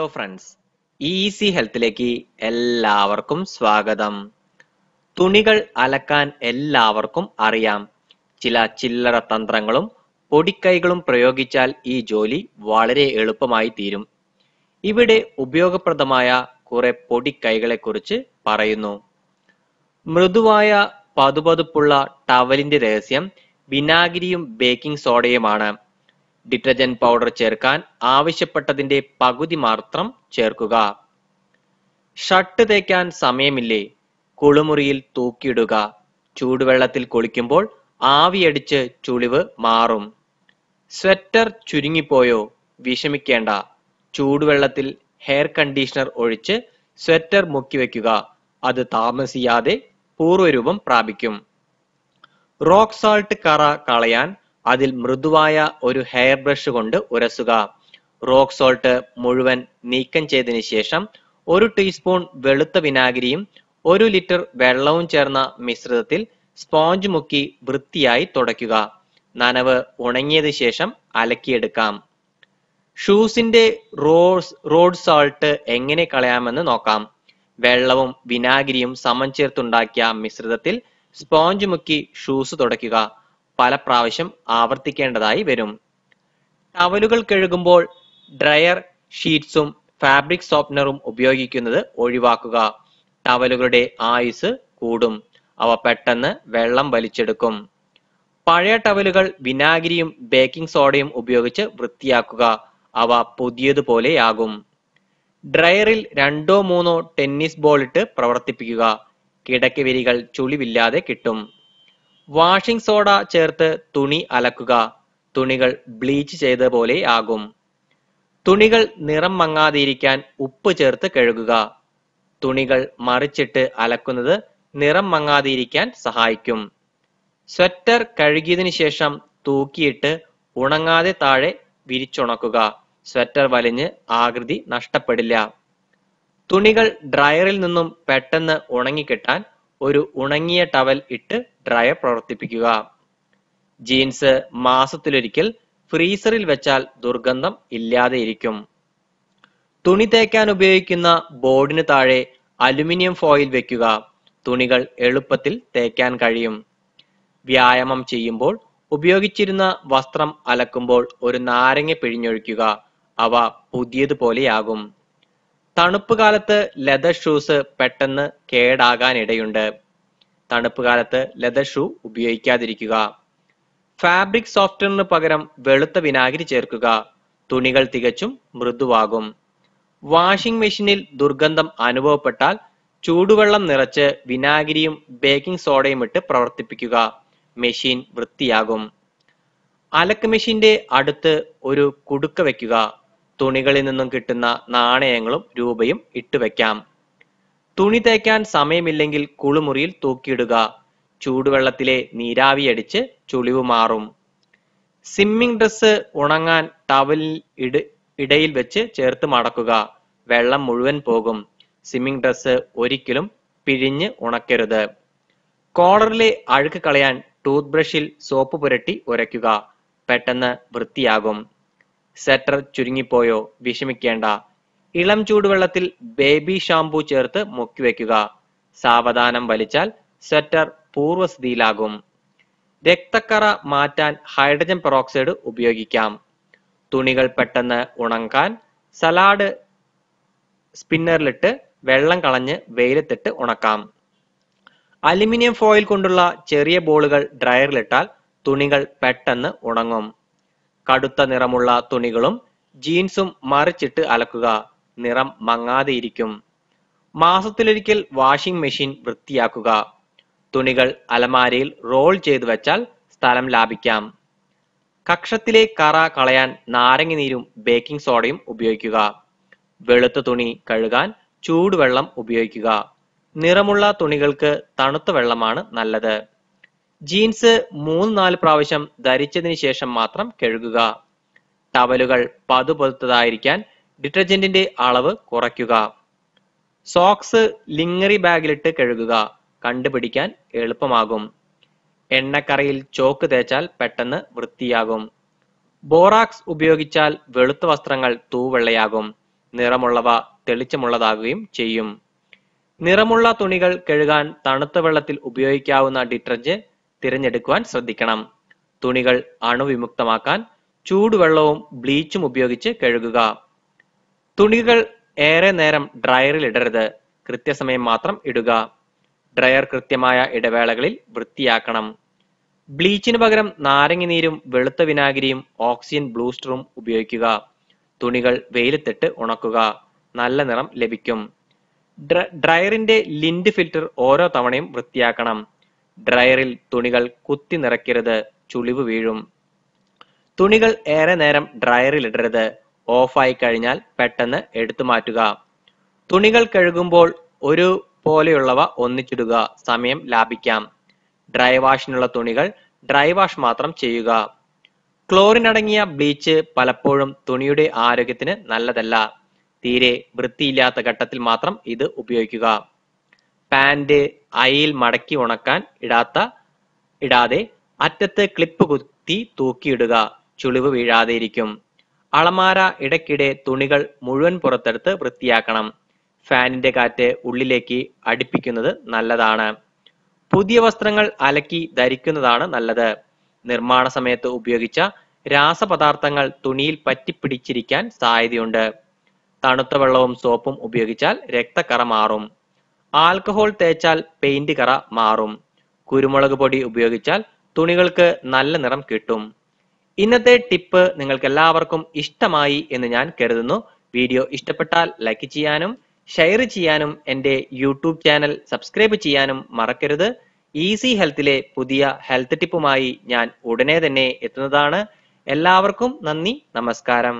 hello friends easy ഹെൽത്തിലേക്ക് എല്ലാവർക്കും സ്വാഗതം തുണികൾ അലക്കാൻ എല്ലാവർക്കും അറിയാം ചില ചില്ലറ തന്ത്രങ്ങളും പൊടിക്കൈകളും പ്രയോഗിച്ചാൽ ഈ ജോലി വളരെ എളുപ്പമായി തീരും ഇവിടെ ഉപയോഗപ്രദമായ കുറെ പൊടിക്കൈകളെ കുറിച്ച് പറയുന്നു മൃദുവായ പതുപതുപ്പുള്ള ടവലിന്റെ രഹസ്യം വിനാഗിരിയും ബേക്കിംഗ് സോഡയുമാണ് ഡിറ്റർജന്റ് പൗഡർ ചേർക്കാൻ ആവശ്യപ്പെട്ടതിന്റെ പകുതി മാത്രം ചേർക്കുക ഷർട്ട് തേക്കാൻ സമയമില്ലേ കുളിമുറിയിൽ തൂക്കിയിടുക ചൂടുവെള്ളത്തിൽ കുളിക്കുമ്പോൾ ആവിയടിച്ച് ചുളിവ് മാറും സ്വെറ്റർ ചുരുങ്ങിപ്പോയോ വിഷമിക്കേണ്ട ചൂടുവെള്ളത്തിൽ ഹെയർ കണ്ടീഷണർ ഒഴിച്ച് സ്വെറ്റർ മുക്കിവെക്കുക അത് താമസിയാതെ പൂർവ്വരൂപം പ്രാപിക്കും റോക്ക് സാൾട്ട് കറ കളയാൻ അതിൽ മൃദുവായ ഒരു ഹെയർ ബ്രഷ് കൊണ്ട് ഉരസുക റോക്ക് സോൾട്ട് മുഴുവൻ നീക്കം ചെയ്തതിന് ശേഷം ഒരു ടീസ്പൂൺ വെളുത്ത വിനാഗിരിയും ഒരു ലിറ്റർ വെള്ളവും ചേർന്ന മിശ്രിതത്തിൽ സ്പോഞ്ച് മുക്കി വൃത്തിയായി തുടയ്ക്കുക നനവ് ഉണങ്ങിയത് ശേഷം അലക്കിയെടുക്കാം ഷൂസിന്റെ റോഡ് റോഡ് സോൾട്ട് എങ്ങനെ കളയാമെന്ന് നോക്കാം വെള്ളവും വിനാഗിരിയും സമം ചേർത്തുണ്ടാക്കിയ മിശ്രിതത്തിൽ സ്പോഞ്ച് മുക്കി ഷൂസ് തുടയ്ക്കുക പല പ്രാവശ്യം ആവർത്തിക്കേണ്ടതായി വരും ടവലുകൾ കഴുകുമ്പോൾ ഡ്രയർ ഷീറ്റ്സും ഫാബ്രിക് സോപ്നറും ഉപയോഗിക്കുന്നത് ഒഴിവാക്കുക ടവലുകളുടെ ആയുസ് കൂടും അവ പെട്ടെന്ന് വെള്ളം വലിച്ചെടുക്കും പഴയ ടവലുകൾ വിനാഗിരിയും ബേക്കിംഗ് സോഡയും ഉപയോഗിച്ച് വൃത്തിയാക്കുക അവ പുതിയതുപോലെയാകും ഡ്രയറിൽ രണ്ടോ മൂന്നോ ടെന്നീസ് ബോൾ ഇട്ട് പ്രവർത്തിപ്പിക്കുക കിടക്കവിരികൾ ചുളിവില്ലാതെ കിട്ടും വാഷിംഗ് സോഡ ചേർത്ത് തുണി അലക്കുക തുണികൾ ബ്ലീച്ച് ചെയ്ത പോലെ ആകും തുണികൾ നിറം മങ്ങാതിരിക്കാൻ ഉപ്പ് ചേർത്ത് കഴുകുക തുണികൾ മറിച്ചിട്ട് അലക്കുന്നത് നിറം മങ്ങാതിരിക്കാൻ സഹായിക്കും സ്വെറ്റർ കഴുകിയതിനു ശേഷം തൂക്കിയിട്ട് ഉണങ്ങാതെ താഴെ വിരിച്ചുണക്കുക സ്വെറ്റർ വലിഞ്ഞ് ആകൃതി നഷ്ടപ്പെടില്ല തുണികൾ ഡ്രയറിൽ നിന്നും പെട്ടെന്ന് ഉണങ്ങിക്കിട്ടാൻ ഒരു ഉണങ്ങിയ ടവൽ ഇട്ട് ഡ്രയർ പ്രവർത്തിപ്പിക്കുക ജീൻസ് മാസത്തിലൊരിക്കൽ ഫ്രീസറിൽ വെച്ചാൽ ദുർഗന്ധം ഇല്ലാതെയിരിക്കും തുണി തേക്കാൻ ഉപയോഗിക്കുന്ന ബോർഡിന് താഴെ അലുമിനിയം ഫോയിൽ വെക്കുക തുണികൾ എളുപ്പത്തിൽ തേക്കാൻ കഴിയും വ്യായാമം ചെയ്യുമ്പോൾ ഉപയോഗിച്ചിരുന്ന വസ്ത്രം അലക്കുമ്പോൾ ഒരു നാരങ്ങ പിഴിഞ്ഞൊഴിക്കുക അവ പുതിയതുപോലെയാകും തണുപ്പ് കാലത്ത് ലെതർ ഷൂസ് പെട്ടെന്ന് കേടാകാൻ ഇടയുണ്ട് തണുപ്പ് കാലത്ത് ലെതർ ഷൂ ഉപയോഗിക്കാതിരിക്കുക ഫാബ്രിക് സോഫ്റ്റ്വെയറിന് പകരം വെളുത്ത വിനാഗിരി ചേർക്കുക തുണികൾ തികച്ചും മൃദുവാകും വാഷിംഗ് മെഷീനിൽ ദുർഗന്ധം അനുഭവപ്പെട്ടാൽ ചൂടുവെള്ളം നിറച്ച് വിനാഗിരിയും ബേക്കിംഗ് സോഡയും ഇട്ട് പ്രവർത്തിപ്പിക്കുക മെഷീൻ വൃത്തിയാകും അലക്ക് മെഷീന്റെ അടുത്ത് ഒരു കുടുക്ക വെക്കുക തുണികളിൽ നിന്നും കിട്ടുന്ന നാണയങ്ങളും രൂപയും ഇട്ടുവെക്കാം തുണി തേക്കാൻ സമയമില്ലെങ്കിൽ കുളിമുറിയിൽ തൂക്കിയിടുക ചൂടുവെള്ളത്തിലെ നീരാവിയടിച്ച് ചുളിവ് മാറും സിമ്മിംഗ് ഡ്രസ് ഉണങ്ങാൻ ടവലിൽ ഇട ഇടയിൽ വെച്ച് ചേർത്ത് മടക്കുക വെള്ളം മുഴുവൻ പോകും സ്വിമ്മിംഗ് ഡ്രസ് ഒരിക്കലും പിഴിഞ്ഞ് ഉണക്കരുത് കോളറിലെ അഴുക്ക് കളയാൻ ടൂത്ത് ബ്രഷിൽ സോപ്പ് പുരട്ടി ഉരയ്ക്കുക പെട്ടെന്ന് വൃത്തിയാകും സെറ്റർ ചുരുങ്ങിപ്പോയോ വിഷമിക്കേണ്ട ഇളം ചൂടുവെള്ളത്തിൽ ബേബി ഷാംപൂ ചേർത്ത് മുക്കി വയ്ക്കുക സാവധാനം വലിച്ചാൽ സ്വെറ്റർ പൂർവ്വസ്ഥിതിയിലാകും രക്തക്കറ മാറ്റാൻ ഹൈഡ്രജൻ പെറോക്സൈഡ് ഉപയോഗിക്കാം തുണികൾ പെട്ടെന്ന് ഉണങ്ങാൻ സലാഡ് സ്പിന്നറിലിട്ട് വെള്ളം കളഞ്ഞ് വെയിലത്തിട്ട് ഉണക്കാം അലുമിനിയം ഫോയിൽ കൊണ്ടുള്ള ചെറിയ ബോളുകൾ ഡ്രയറിലിട്ടാൽ തുണികൾ പെട്ടെന്ന് ഉണങ്ങും കടുത്ത നിറമുള്ള തുണികളും ജീൻസും മറിച്ചിട്ട് അലക്കുക നിറം ഇരിക്കും മാസത്തിലൊരിക്കൽ വാഷിംഗ് മെഷീൻ വൃത്തിയാക്കുക തുണികൾ അലമാരയിൽ റോൾ ചെയ്തു വെച്ചാൽ സ്ഥലം ലാഭിക്കാം കക്ഷത്തിലെ കറ കളയാൻ നാരങ്ങ നീരും ബേക്കിംഗ് സോഡയും ഉപയോഗിക്കുക വെളുത്ത തുണി കഴുകാൻ ചൂടുവെള്ളം ഉപയോഗിക്കുക നിറമുള്ള തുണികൾക്ക് തണുത്ത വെള്ളമാണ് നല്ലത് ജീൻസ് മൂന്ന് നാല് പ്രാവശ്യം ധരിച്ചതിന് ശേഷം മാത്രം കഴുകുക ടവലുകൾ പതുപതുത്തതായിരിക്കാൻ ഡിറ്റർജന്റിന്റെ അളവ് കുറയ്ക്കുക സോക്സ് ലിങ്ങറി ബാഗിലിട്ട് കഴുകുക കണ്ടുപിടിക്കാൻ എളുപ്പമാകും എണ്ണക്കറയിൽ ചോക്ക് തേച്ചാൽ പെട്ടെന്ന് വൃത്തിയാകും ബോറാക്സ് ഉപയോഗിച്ചാൽ വെളുത്ത വസ്ത്രങ്ങൾ തൂവെള്ളയാകും നിറമുള്ളവ തെളിച്ചമുള്ളതാകുകയും ചെയ്യും നിറമുള്ള തുണികൾ കഴുകാൻ തണുത്ത വെള്ളത്തിൽ ഉപയോഗിക്കാവുന്ന ഡിറ്റർജന്റ് തിരഞ്ഞെടുക്കുവാൻ ശ്രദ്ധിക്കണം തുണികൾ അണുവിമുക്തമാക്കാൻ ചൂടുവെള്ളവും ബ്ലീച്ചും ഉപയോഗിച്ച് കഴുകുക തുണികൾ ഏറെ നേരം ഡ്രയറിൽ ഇടരുത് കൃത്യസമയം മാത്രം ഇടുക ഡ്രയർ കൃത്യമായ ഇടവേളകളിൽ വൃത്തിയാക്കണം ബ്ലീച്ചിന് പകരം നാരങ്ങ നീരും വെളുത്ത വിനാഗിരിയും ഓക്സിജൻ ബ്ലൂസ്റ്ററും ഉപയോഗിക്കുക തുണികൾ വെയിലത്തിട്ട് ഉണക്കുക നല്ല നിറം ലഭിക്കും ഡ്രയറിന്റെ ലിൻഡ് ഫിൽറ്റർ ഓരോ തവണയും വൃത്തിയാക്കണം ഡ്രയറിൽ തുണികൾ കുത്തി നിറയ്ക്കരുത് ചുളിവ് വീഴും തുണികൾ ഏറെ നേരം ഡ്രയറിൽ ഇടരുത് ഓഫായി കഴിഞ്ഞാൽ പെട്ടെന്ന് എടുത്തു മാറ്റുക തുണികൾ കഴുകുമ്പോൾ ഒരു പോലെയുള്ളവ ഒന്നിച്ചിടുക സമയം ലാഭിക്കാം ഡ്രൈ വാഷിനുള്ള തുണികൾ ഡ്രൈ വാഷ് മാത്രം ചെയ്യുക ക്ലോറിൻ അടങ്ങിയ ബ്ലീച്ച് പലപ്പോഴും തുണിയുടെ ആരോഗ്യത്തിന് നല്ലതല്ല തീരെ വൃത്തിയില്ലാത്ത ഘട്ടത്തിൽ മാത്രം ഇത് ഉപയോഗിക്കുക പാന്റ് അയിൽ മടക്കി ഉണക്കാൻ ഇടാത്ത ഇടാതെ അറ്റത്ത് ക്ലിപ്പ് കുത്തി തൂക്കിയിടുക ചുളിവ് വീഴാതെ ഇരിക്കും അളമാര ഇടയ്ക്കിടെ തുണികൾ മുഴുവൻ പുറത്തെടുത്ത് വൃത്തിയാക്കണം ഫാനിന്റെ കാറ്റ് ഉള്ളിലേക്ക് അടുപ്പിക്കുന്നത് നല്ലതാണ് പുതിയ വസ്ത്രങ്ങൾ അലക്കി ധരിക്കുന്നതാണ് നല്ലത് നിർമ്മാണ സമയത്ത് ഉപയോഗിച്ച രാസപദാർത്ഥങ്ങൾ തുണിയിൽ പറ്റിപ്പിടിച്ചിരിക്കാൻ സാധ്യതയുണ്ട് തണുത്ത വെള്ളവും സോപ്പും ഉപയോഗിച്ചാൽ രക്തക്കറ മാറും ആൽക്കഹോൾ തേച്ചാൽ പെയിന്റ് കറ മാറും കുരുമുളക് പൊടി ഉപയോഗിച്ചാൽ തുണികൾക്ക് നല്ല നിറം കിട്ടും ഇന്നത്തെ ടിപ്പ് നിങ്ങൾക്ക് എല്ലാവർക്കും ഇഷ്ടമായി എന്ന് ഞാൻ കരുതുന്നു വീഡിയോ ഇഷ്ടപ്പെട്ടാൽ ലൈക്ക് ചെയ്യാനും ഷെയർ ചെയ്യാനും എൻ്റെ യൂട്യൂബ് ചാനൽ സബ്സ്ക്രൈബ് ചെയ്യാനും മറക്കരുത് ഈസി ഹെൽത്തിലെ പുതിയ ഹെൽത്ത് ടിപ്പുമായി ഞാൻ ഉടനെ തന്നെ എത്തുന്നതാണ് എല്ലാവർക്കും നന്ദി നമസ്കാരം